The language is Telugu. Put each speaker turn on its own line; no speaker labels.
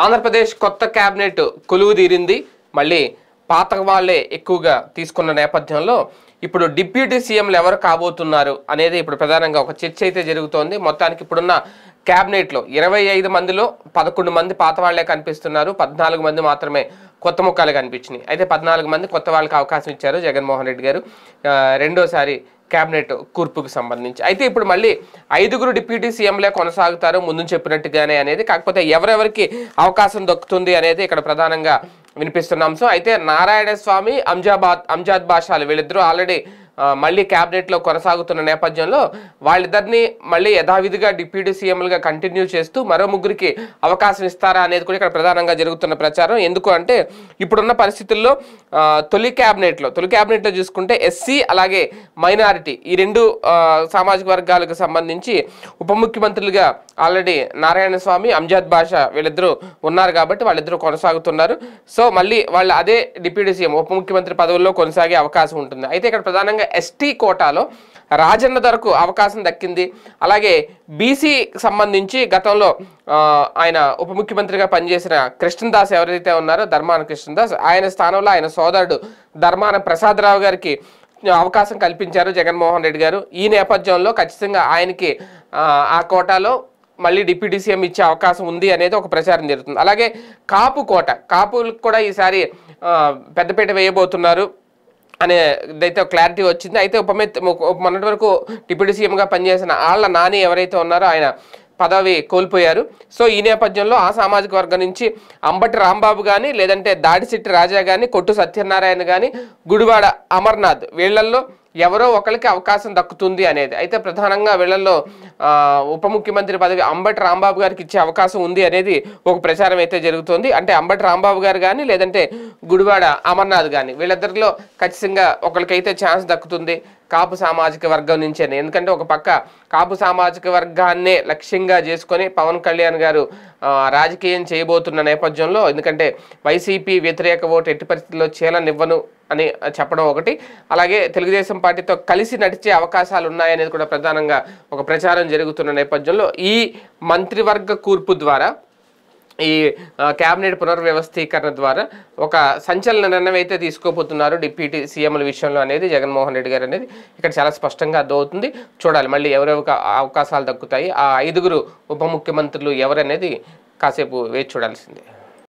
ఆంధ్రప్రదేశ్ కొత్త క్యాబినెట్ కొలువు తీరింది మళ్ళీ పాత వాళ్ళే ఎక్కువగా తీసుకున్న నేపథ్యంలో ఇప్పుడు డిప్యూటీ సీఎంలు ఎవరు కాబోతున్నారు అనేది ఇప్పుడు ప్రధానంగా ఒక చర్చ అయితే జరుగుతోంది మొత్తానికి ఇప్పుడున్న క్యాబినెట్లో ఇరవై ఐదు మందిలో పదకొండు మంది పాత వాళ్లే కనిపిస్తున్నారు పద్నాలుగు మంది మాత్రమే కొత్త ముఖాలు కనిపించినాయి అయితే పద్నాలుగు మంది కొత్త వాళ్ళకి అవకాశం ఇచ్చారు జగన్మోహన్ రెడ్డి గారు రెండోసారి కేబినెట్ కూర్పుకు సంబంధించి అయితే ఇప్పుడు మళ్ళీ ఐదుగురు డిప్యూటీ సీఎంలే కొనసాగుతారు ముందు చెప్పినట్టుగానే అనేది కాకపోతే ఎవరెవరికి అవకాశం దొక్కుతుంది అనేది ఇక్కడ ప్రధానంగా వినిపిస్తున్న అంశం అయితే నారాయణ స్వామి అంజాబాద్ అంజాద్ బాషాలు వీళ్ళిద్దరూ ఆల్రెడీ మళ్ళీ క్యాబినెట్లో కొనసాగుతున్న నేపథ్యంలో వాళ్ళిద్దరిని మళ్ళీ యథావిధిగా డిప్యూటీ సీఎంలుగా కంటిన్యూ చేస్తూ మరో ముగ్గురికి అవకాశం ఇస్తారా అనేది కూడా ఇక్కడ ప్రధానంగా జరుగుతున్న ప్రచారం ఎందుకు అంటే ఇప్పుడున్న పరిస్థితుల్లో తొలి క్యాబినెట్లో తొలి క్యాబినెట్లో చూసుకుంటే ఎస్సీ అలాగే మైనారిటీ ఈ రెండు సామాజిక వర్గాలకు సంబంధించి ఉప ముఖ్యమంత్రులుగా ఆల్రెడీ నారాయణ స్వామి అంజాద్ భాష వీళ్ళిద్దరూ ఉన్నారు కాబట్టి వాళ్ళిద్దరూ కొనసాగుతున్నారు సో మళ్ళీ వాళ్ళు అదే డిప్యూటీ సీఎం ఉప ముఖ్యమంత్రి పదవుల్లో కొనసాగే అవకాశం ఉంటుంది అయితే ఇక్కడ ప్రధానంగా ముఖ్యంగా ఎస్టీ కోటాలో రాజన్న ధరకు అవకాశం దక్కింది అలాగే బీసీ సంబంధించి గతంలో ఆయన ఉప ముఖ్యమంత్రిగా పనిచేసిన కృష్ణదాస్ ఎవరైతే ఉన్నారో ధర్మాన కృష్ణదాస్ ఆయన స్థానంలో ఆయన సోదరుడు ధర్మాన ప్రసాదరావు గారికి అవకాశం కల్పించారు జగన్మోహన్ రెడ్డి గారు ఈ నేపథ్యంలో ఖచ్చితంగా ఆయనకి ఆ కోటాలో మళ్ళీ డిప్యూటీ సీఎం ఇచ్చే అవకాశం ఉంది అనేది ఒక ప్రచారం జరుగుతుంది అలాగే కాపు కోట కాపులకు కూడా ఈసారి పెద్దపేట వేయబోతున్నారు అనే ఇదైతే క్లారిటీ వచ్చింది అయితే ఉపమిత్ మొన్నటి వరకు డిప్యూటీ సీఎంగా పనిచేసిన వాళ్ళ నాని ఎవరైతే ఉన్నారో ఆయన పదవి కోల్పోయారు సో ఈ నేపథ్యంలో ఆ సామాజిక వర్గం నుంచి అంబటి రాంబాబు కానీ లేదంటే దాడిసిట్టి రాజా కానీ కొట్టు సత్యనారాయణ కానీ గుడివాడ అమర్నాథ్ వీళ్ళల్లో ఎవరో ఒకరికి అవకాశం దక్కుతుంది అనేది అయితే ప్రధానంగా వీళ్ళల్లో ఉప ముఖ్యమంత్రి పదవి అంబటి రాంబాబు గారికి ఇచ్చే అవకాశం ఉంది అనేది ఒక ప్రచారం అయితే జరుగుతుంది అంటే అంబటి రాంబాబు గారు కానీ లేదంటే గుడివాడ అమర్నాథ్ కానీ వీళ్ళిద్దరిలో ఖచ్చితంగా ఒకరికైతే ఛాన్స్ దక్కుతుంది కాపు సామాజిక వర్గం నుంచే ఎందుకంటే ఒక పక్క కాపు సామాజిక వర్గాన్నే లక్ష్యంగా చేసుకొని పవన్ కళ్యాణ్ గారు రాజకీయం చేయబోతున్న నేపథ్యంలో ఎందుకంటే వైసీపీ వ్యతిరేక ఓటు ఎట్టి పరిస్థితుల్లో చీలనివ్వను అని చెప్పడం ఒకటి అలాగే తెలుగుదేశం పార్టీతో కలిసి నడిచే అవకాశాలు ఉన్నాయనేది కూడా ప్రధానంగా ఒక ప్రచారం జరుగుతున్న నేపథ్యంలో ఈ మంత్రివర్గ కూర్పు ద్వారా ఈ క్యాబినెట్ పునర్వ్యవస్థీకరణ ద్వారా ఒక సంచలన నిర్ణయం అయితే తీసుకోబోతున్నారు డిప్యూటీ సీఎంల విషయంలో అనేది జగన్మోహన్ రెడ్డి గారు అనేది ఇక్కడ చాలా స్పష్టంగా అర్థమవుతుంది చూడాలి మళ్ళీ ఎవరెవరు అవకాశాలు దక్కుతాయి ఆ ఐదుగురు ఉప ముఖ్యమంత్రులు ఎవరనేది కాసేపు వేచి చూడాల్సిందే